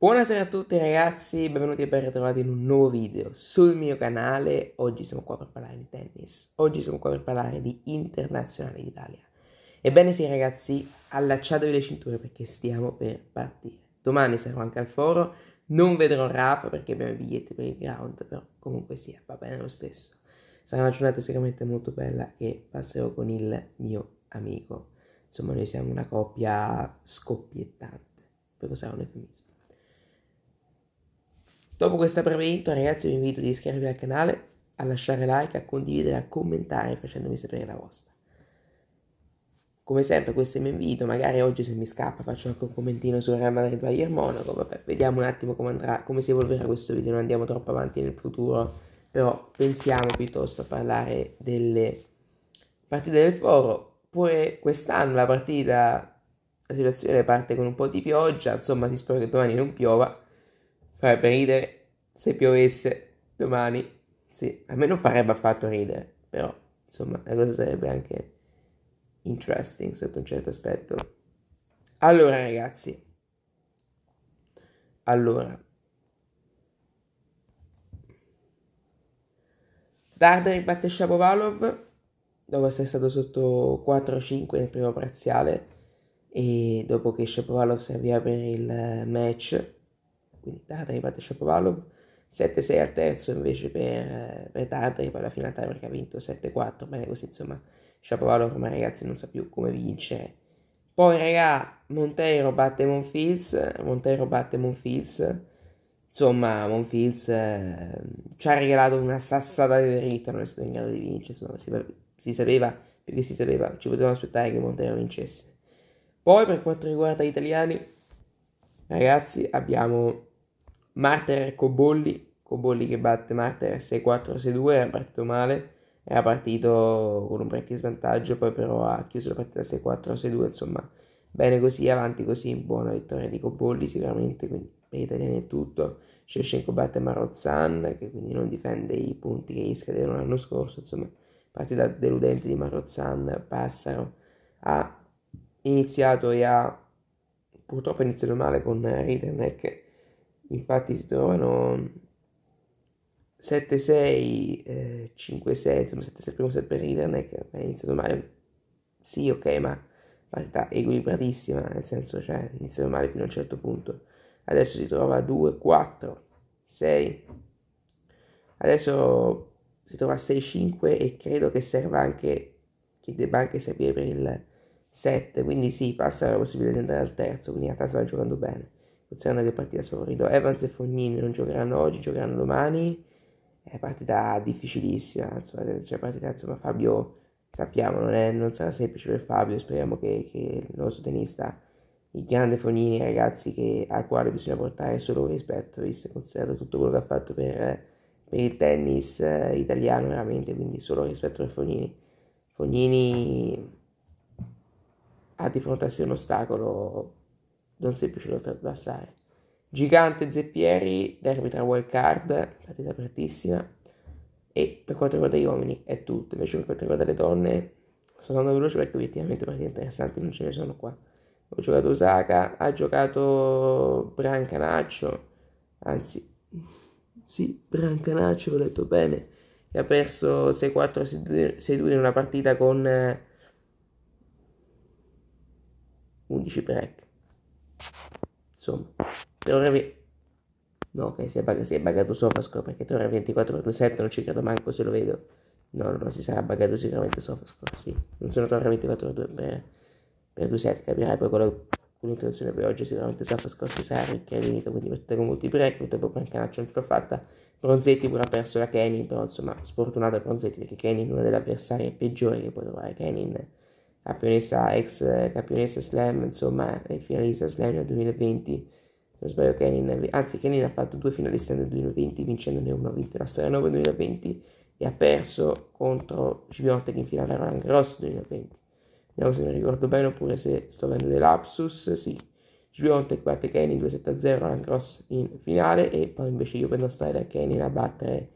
Buonasera a tutti ragazzi, benvenuti e ben ritrovati in un nuovo video sul mio canale. Oggi siamo qua per parlare di tennis, oggi siamo qua per parlare di Internazionale d'Italia. Ebbene sì ragazzi, allacciatevi le cinture perché stiamo per partire. Domani sarò anche al foro, non vedrò Rafa perché abbiamo i biglietti per il ground, però comunque sia, va bene lo stesso. Sarà una giornata sicuramente molto bella che passerò con il mio amico. Insomma noi siamo una coppia scoppiettante, per usare un eufemismo. Dopo questo abbreviamento ragazzi vi invito ad iscrivervi al canale, a lasciare like, a condividere, a commentare facendomi sapere la vostra. Come sempre questo è il mio invito, magari oggi se mi scappa faccio anche un commentino sul Real Madrid Bayern Monaco, vabbè, vediamo un attimo come andrà, come si evolverà questo video, non andiamo troppo avanti nel futuro, però pensiamo piuttosto a parlare delle partite del foro, pure quest'anno la partita, la situazione parte con un po' di pioggia, insomma si spera che domani non piova, Farebbe ridere se piovesse domani. Sì, a me non farebbe affatto ridere, però insomma la cosa sarebbe anche interesting sotto un certo aspetto. Allora ragazzi, allora, Darder batte Shapovalov dopo essere stato sotto 4-5 nel primo parziale e dopo che Shapovalov serviva per il eh, match quindi Tartari e Shapovalov 7-6 al terzo invece per, per Tartari poi alla fine Tartari ha vinto 7-4 bene così insomma Shapovalov ma ragazzi non sa più come vincere poi regà Monteiro batte Monfils Monteiro batte Monfils insomma Monfils eh, ci ha regalato una sassata di diritto non è stato in grado di vincere insomma si, si sapeva che si sapeva ci potevamo aspettare che Montero vincesse poi per quanto riguarda gli italiani ragazzi abbiamo Marter Cobolli, Cobolli che batte Marter 6-4-6-2, era partito male, era partito con un break di svantaggio, poi però ha chiuso la partita 6-4-6-2, insomma, bene così, avanti così, buona vittoria di Cobolli sicuramente, quindi per gli italiani è tutto. Shevchenko batte Marozzan, che quindi non difende i punti che gli scadevano l'anno scorso, insomma, partita deludente di Marozzan, Passaro ha iniziato e ha purtroppo iniziato male con Ritterneck infatti si trovano 7-6, eh, 5-6, insomma 7-6 primo set per Riderneck, è iniziato male, sì ok ma in realtà equilibratissima, nel senso cioè iniziato male fino a un certo punto, adesso si trova a 2-4, 6, adesso si trova a 6-5 e credo che serva anche, che debba anche servire per il 7, quindi sì passa la possibilità di andare al terzo, quindi a casa va giocando bene. Funzionano che partita a sorrido. Evans e Fognini non giocheranno oggi, giocheranno domani. È partita difficilissima, insomma, eh, cioè partita, insomma Fabio sappiamo non, è, non, sarà semplice per Fabio, speriamo che, che il nostro tenista, il grande Fognini ragazzi che, al quale bisogna portare solo rispetto, visto e considerato tutto quello che ha fatto per, per il tennis eh, italiano veramente, quindi solo rispetto per Fognini. Fognini ha di fronte a sé un ostacolo non semplice da oltrepassare. Gigante Zeppieri, derby tra wild card, partita apertissima. E per quanto riguarda gli uomini è tutto, invece per quanto riguarda le donne sto andando veloce perché obiettivamente partite interessanti non ce ne sono qua. Ho giocato Osaka, ha giocato Brancanaccio, anzi, sì, Brancanaccio, ho detto bene, che ha perso 6-4, 6-2 in una partita con 11 eh, break. Insomma, ora vi... No, ok, si è, bug- si è buggato Sofascore perché Terra 24x7 non ci credo manco se lo vedo. No, no, no, si sarà buggato sicuramente Sofascore, sì. Non sono Terra 24 2 per, per 2.7, capirai poi quello con l'intenzione per oggi sicuramente Sofascore si sarà ricca quindi partita con molti break, purtroppo per canaccio non ce l'ho fatta. Bronzetti pure ha perso la Kenin, però insomma, sfortunato Bronzetti perché Kenin è uno degli avversari peggiori che può trovare Kenin campionessa ex eh, campionessa slam, insomma, finalista slam nel 2020. non sbaglio, Kenin, anzi, Kenin ha fatto due finaliste nel 2020, vincendone uno, ha vinto la storia 9 nel 2020 e ha perso contro Cibionte che in finale era anche Ross 2020. Vediamo se mi ricordo bene oppure se sto avendo dei lapsus, sì. Gionte batte Kenin 2-7-0 alla cross in finale e poi invece io prendo stare da Kenin a battere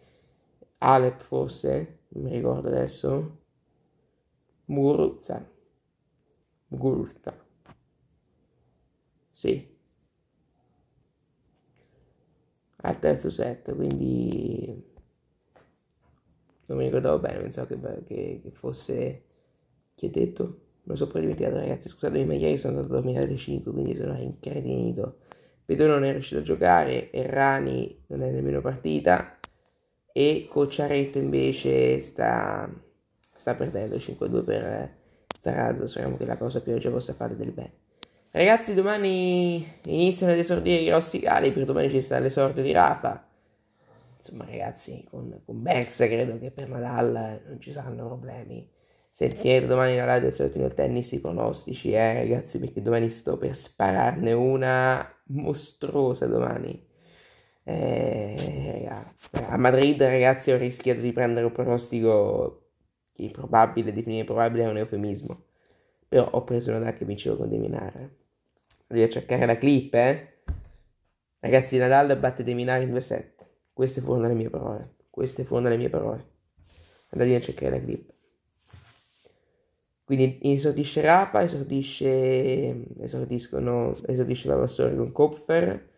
Alep forse, non mi ricordo adesso, Muruzza. Gurta. Sì. Al terzo set, quindi non mi ricordavo bene, pensavo che, che, che fosse chi ha detto, me lo so poi dimenticato ragazzi, scusatemi ma ieri sono andato a dormire alle 5 quindi sono incredito, Pedro non è riuscito a giocare, Errani non è nemmeno partita e Cocciaretto invece sta, sta perdendo 5-2 per, Zarazzo, speriamo che la cosa più oggi possa fare del bene. Ragazzi, domani iniziano ad esordire i grossi cali, per domani ci sarà l'esordio di Rafa. Insomma, ragazzi, con, con Bersa credo che per Nadal non ci saranno problemi. Sentirete domani la radio del solito tennis i pronostici, eh ragazzi, perché domani sto per spararne una mostruosa domani. Eh, a Madrid, ragazzi, ho rischiato di prendere un pronostico che improbabile, definire probabile è un eufemismo. Però ho preso una Nadal che vincevo con Deminara. Eh. Devi cercare la clip, eh? Ragazzi, Nadal batte Deminara in due set. Queste furono le mie parole. Queste furono le mie parole. Andate a cercare la clip. Quindi esordisce Rafa, esordisce, esordiscono, esordisce Vavassori con Kopfer,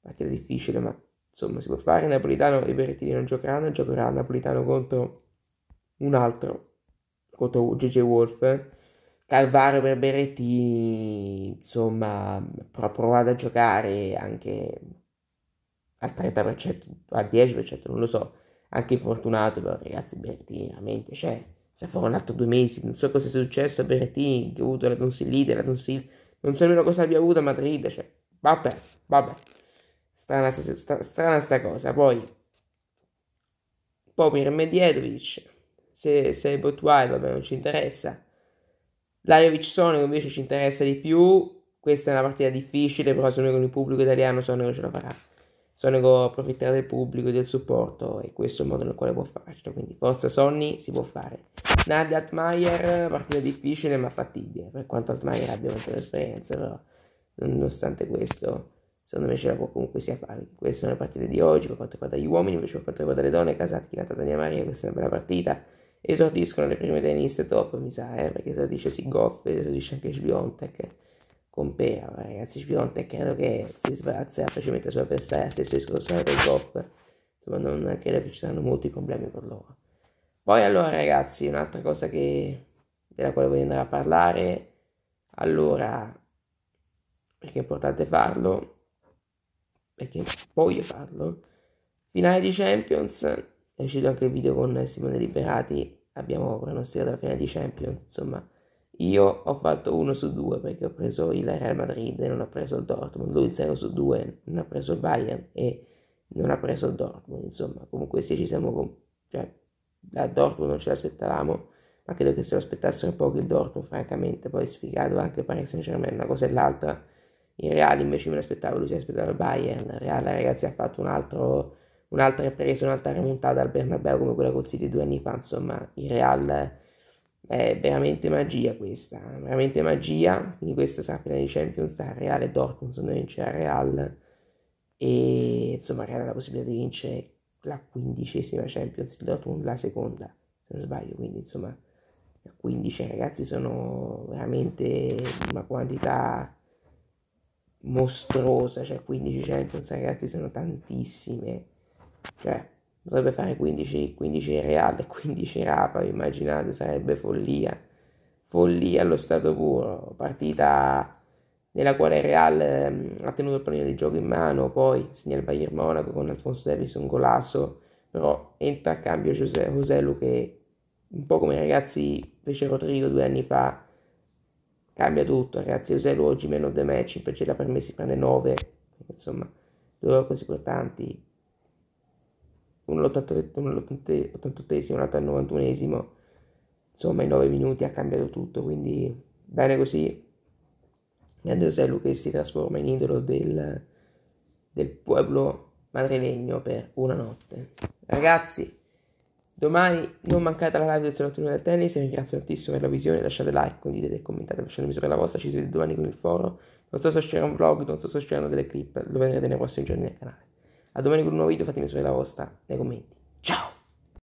partita difficile ma insomma si può fare, Napolitano e Berrettini non giocheranno, giocherà Napolitano contro un altro contro GG Wolf. Calvaro per Berettini, insomma, prov- provate a giocare anche al 30%, al 10%, non lo so, anche infortunato, però ragazzi Berettini veramente, cioè, se si un altro due mesi, non so cosa sia successo a Berettini, che ha avuto la tonsillite, la tonsillite, non so nemmeno cosa abbia avuto a Madrid, cioè, vabbè, vabbè, strana sta, strana sta cosa, poi Popir Medietovic se, se Botuai vabbè non ci interessa. Lajovic Soner invece ci interessa di più, questa è una partita difficile, però secondo me con il pubblico italiano Sonego ce la farà. Sonego approfitterà del pubblico e del supporto e questo è il modo nel quale può farcela, quindi forza Sonny si può fare. Nadia Altmaier, partita difficile ma fattibile, per quanto Altmaier abbia maggiore l'esperienza, però nonostante questo secondo me ce la può comunque sia fare. Queste sono le partite di oggi per quanto riguarda gli uomini, invece per quanto riguarda le donne, Casati, Natata Maria, questa è una bella partita esordiscono le prime teniste dopo, mi sa, eh, perché esordisce Sigoff, esordisce anche Sbiontek con Pera, ragazzi, Sbiontek credo che si sbarazzerà facilmente sulla avversaria, stesso discorso del Goff, insomma non credo che ci saranno molti problemi per loro. Poi allora ragazzi, un'altra cosa che, della quale voglio andare a parlare, allora, perché è importante farlo, perché voglio farlo, finale di Champions, è uscito anche il video con Simone Liberati, abbiamo pronosticato la finale di Champions, insomma io ho fatto uno su due perché ho preso il Real Madrid e non ho preso il Dortmund, lui 0 su 2 non ha preso il Bayern e non ha preso il Dortmund, insomma comunque se ci siamo, con... cioè da Dortmund non ce l'aspettavamo, ma credo che se lo aspettassero poco il Dortmund francamente poi è sfigato anche Paris Saint Germain una cosa e l'altra, il Real invece me l'aspettavo, lui si aspettava il Bayern, il Real ragazzi ha fatto un altro un'altra impresa, un'altra remontata al Bernabeu come quella col City due anni fa, insomma il Real è veramente magia questa, veramente magia, quindi questa sarà finale di Champions tra Real e Dortmund, se non vince Real e insomma Real ha la possibilità di vincere la quindicesima Champions, il Dortmund la seconda, se non sbaglio, quindi insomma 15 ragazzi sono veramente una quantità mostruosa, cioè 15 Champions ragazzi sono tantissime cioè, dovrebbe fare 15, 15 Real e 15 Rafa, immaginate, sarebbe follia. Follia allo stato puro. Partita nella quale Real ehm, ha tenuto il pallone di gioco in mano, poi segna il Bayern Monaco con Alfonso Davis un golasso, però entra a cambio Giuseppe Rosello che un po' come i ragazzi fece Rodrigo due anni fa, cambia tutto, ragazzi Rosello oggi meno the match, perché da per me si prende 9, insomma, due cose importanti uno all'88, uno all'88esimo, l'altro al 91esimo. Insomma, in 9 minuti ha cambiato tutto, quindi bene così. Grande Rosello che si trasforma in idolo del, del pueblo madrilegno per una notte. Ragazzi, domani non mancate la live del salotto del tennis. Vi ringrazio tantissimo per la visione. Lasciate like, condividete e commentate facendomi sapere la vostra. Ci si vede domani con il foro. Non so se uscirà un vlog, non so se usciranno delle clip. Lo vedrete nei prossimi giorni nel canale. A domani con un nuovo video, fatemi sapere la vostra nei commenti. Ciao!